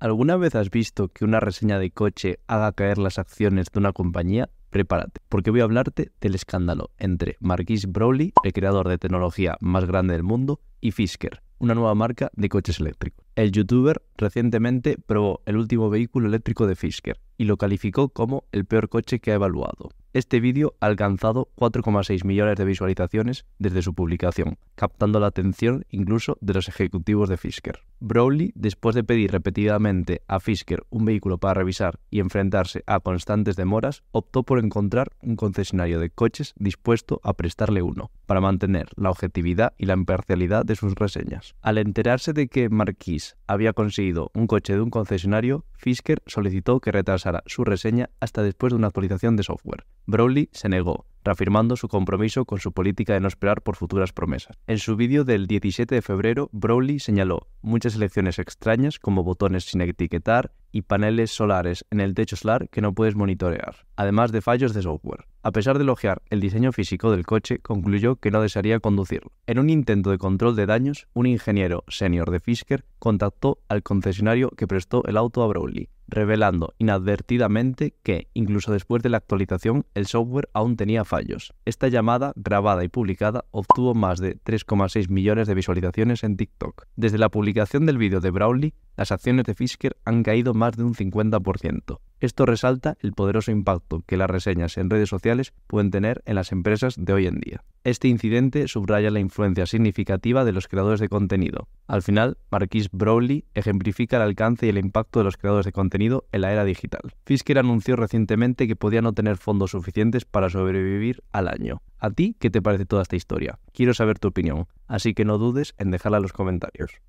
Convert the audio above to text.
¿Alguna vez has visto que una reseña de coche haga caer las acciones de una compañía? Prepárate, porque voy a hablarte del escándalo entre Marquis Broly, el creador de tecnología más grande del mundo, y Fisker, una nueva marca de coches eléctricos. El youtuber recientemente probó el último vehículo eléctrico de Fisker y lo calificó como el peor coche que ha evaluado. Este vídeo ha alcanzado 4,6 millones de visualizaciones desde su publicación, captando la atención incluso de los ejecutivos de Fisker. Broly, después de pedir repetidamente a Fisker un vehículo para revisar y enfrentarse a constantes demoras, optó por encontrar un concesionario de coches dispuesto a prestarle uno, para mantener la objetividad y la imparcialidad de sus reseñas. Al enterarse de que Marquis había conseguido un coche de un concesionario, Fisker solicitó que retrasara su reseña hasta después de una actualización de software. Broly se negó, reafirmando su compromiso con su política de no esperar por futuras promesas. En su vídeo del 17 de febrero, Browley señaló muchas elecciones extrañas como botones sin etiquetar y paneles solares en el techo solar que no puedes monitorear, además de fallos de software. A pesar de elogiar el diseño físico del coche, concluyó que no desearía conducirlo. En un intento de control de daños, un ingeniero senior de Fisker contactó al concesionario que prestó el auto a Brawley, revelando inadvertidamente que, incluso después de la actualización, el software aún tenía fallos. Esta llamada, grabada y publicada, obtuvo más de 3,6 millones de visualizaciones en TikTok. Desde la publicación del vídeo de Brawley, las acciones de Fisker han caído más de un 50%. Esto resalta el poderoso impacto que las reseñas en redes sociales pueden tener en las empresas de hoy en día. Este incidente subraya la influencia significativa de los creadores de contenido. Al final, Marquis Browley ejemplifica el alcance y el impacto de los creadores de contenido en la era digital. Fisker anunció recientemente que podía no tener fondos suficientes para sobrevivir al año. ¿A ti qué te parece toda esta historia? Quiero saber tu opinión, así que no dudes en dejarla en los comentarios.